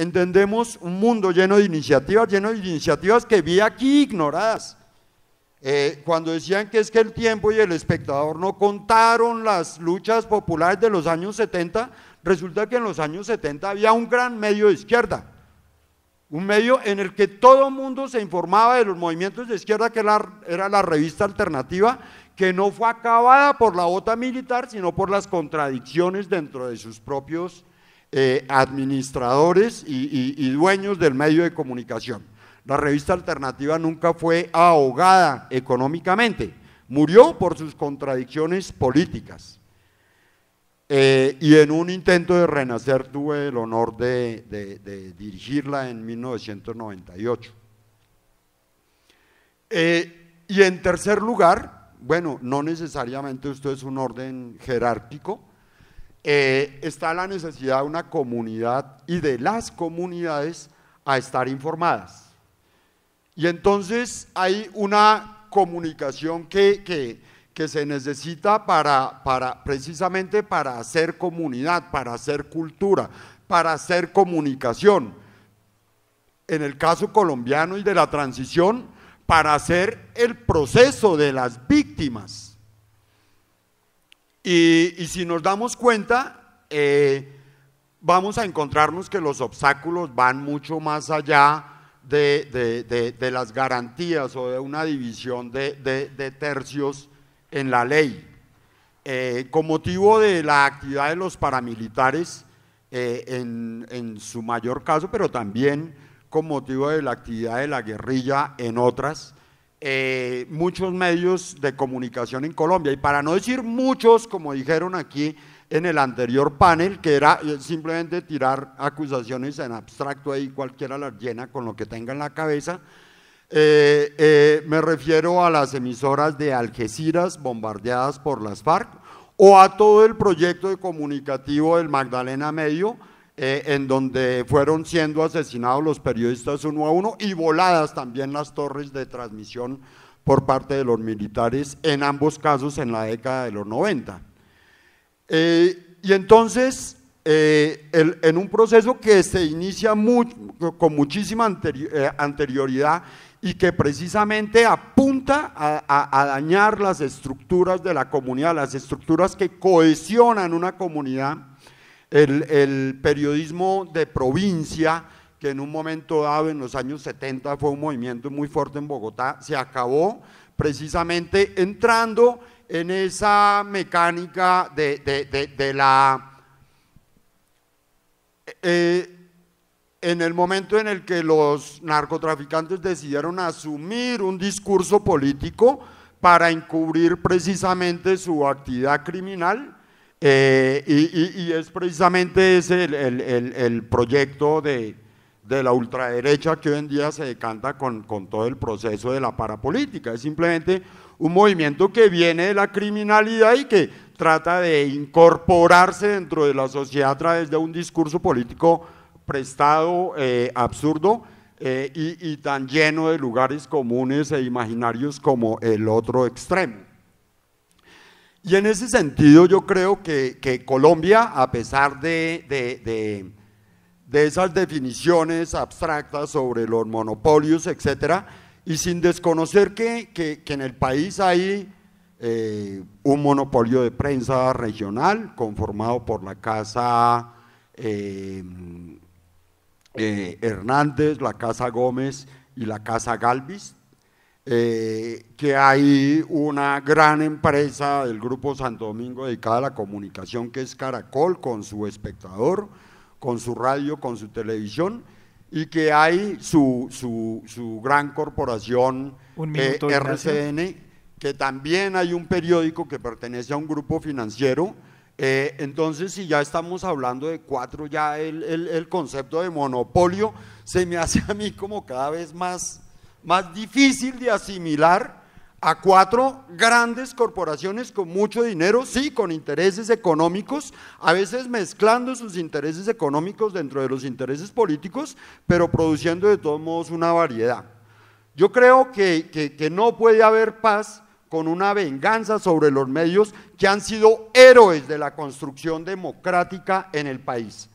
entendemos un mundo lleno de iniciativas, lleno de iniciativas que vi aquí ignoradas. Eh, cuando decían que es que el tiempo y el espectador no contaron las luchas populares de los años 70, resulta que en los años 70 había un gran medio de izquierda, un medio en el que todo mundo se informaba de los movimientos de izquierda, que era la revista alternativa, que no fue acabada por la bota militar, sino por las contradicciones dentro de sus propios eh, administradores y, dueños del medio de comunicación. La revista alternativa nunca fue ahogada económicamente, murió por sus contradicciones políticas. Eh, y en un intento de renacer tuve el honor de, dirigirla en 1998. Eh, y en tercer lugar, bueno, no necesariamente esto es un orden jerárquico, eh, está la necesidad de una comunidad y de las comunidades a estar informadas. Y entonces hay una comunicación que, se necesita para, precisamente para hacer comunidad, para hacer cultura, para hacer comunicación. En el caso colombiano y de la transición, para hacer el proceso de las víctimas y, si nos damos cuenta, eh, vamos a encontrarnos que los obstáculos van mucho más allá de, las garantías o de una división de, tercios en la ley. Eh, con motivo de la actividad de los paramilitares, eh, en su mayor caso, pero también con motivo de la actividad de la guerrilla en otras, eh, muchos medios de comunicación en Colombia. Y para no decir muchos, como dijeron aquí en el anterior panel, que era eh, simplemente tirar acusaciones en abstracto ahí, cualquiera las llena con lo que tenga en la cabeza, eh, me refiero a las emisoras de Algeciras bombardeadas por las FARC o a todo el proyecto de comunicativo del Magdalena Medio eh, en donde fueron siendo asesinados los periodistas uno a uno y voladas también las torres de transmisión por parte de los militares, en ambos casos en la década de los 90. Eh, y entonces, eh, en un proceso que se inicia con muchísima anterioridad y que precisamente apunta a, dañar las estructuras de la comunidad, las estructuras que cohesionan una comunidad el, periodismo de provincia, que en un momento dado, en los años 70, fue un movimiento muy fuerte en Bogotá, se acabó precisamente entrando en esa mecánica de, la... Eh, en el momento en el que los narcotraficantes decidieron asumir un discurso político para encubrir precisamente su actividad criminal, eh, y, es precisamente ese el, proyecto de, la ultraderecha que hoy en día se decanta con, todo el proceso de la parapolítica. Es simplemente un movimiento que viene de la criminalidad y que trata de incorporarse dentro de la sociedad a través de un discurso político prestado, eh, absurdo eh, y, tan lleno de lugares comunes e imaginarios como el otro extremo. Y en ese sentido yo creo que, Colombia, a pesar de, esas definiciones abstractas sobre los monopolios, etcétera, y sin desconocer que, en el país hay eh, un monopolio de prensa regional conformado por la Casa eh, eh, Hernández, la Casa Gómez y la Casa Galvis, eh, que hay una gran empresa del Grupo Santo Domingo dedicada a la comunicación que es Caracol, con su espectador, con su radio, con su televisión, y que hay su, su, gran corporación RCN, eh, que también hay un periódico que pertenece a un grupo financiero. Eh, entonces, si ya estamos hablando de cuatro, ya el, el concepto de monopolio se me hace a mí como cada vez más más difícil de asimilar a cuatro grandes corporaciones con mucho dinero, sí, con intereses económicos, a veces mezclando sus intereses económicos dentro de los intereses políticos, pero produciendo de todos modos una variedad. Yo creo que, que no puede haber paz con una venganza sobre los medios que han sido héroes de la construcción democrática en el país.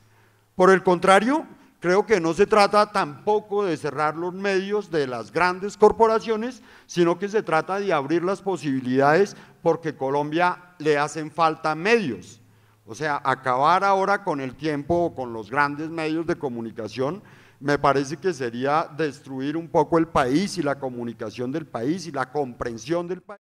Por el contrario, Creo que no se trata tampoco de cerrar los medios de las grandes corporaciones, sino que se trata de abrir las posibilidades porque Colombia le hacen falta medios. O sea, acabar ahora con el tiempo o con los grandes medios de comunicación me parece que sería destruir un poco el país y la comunicación del país y la comprensión del país.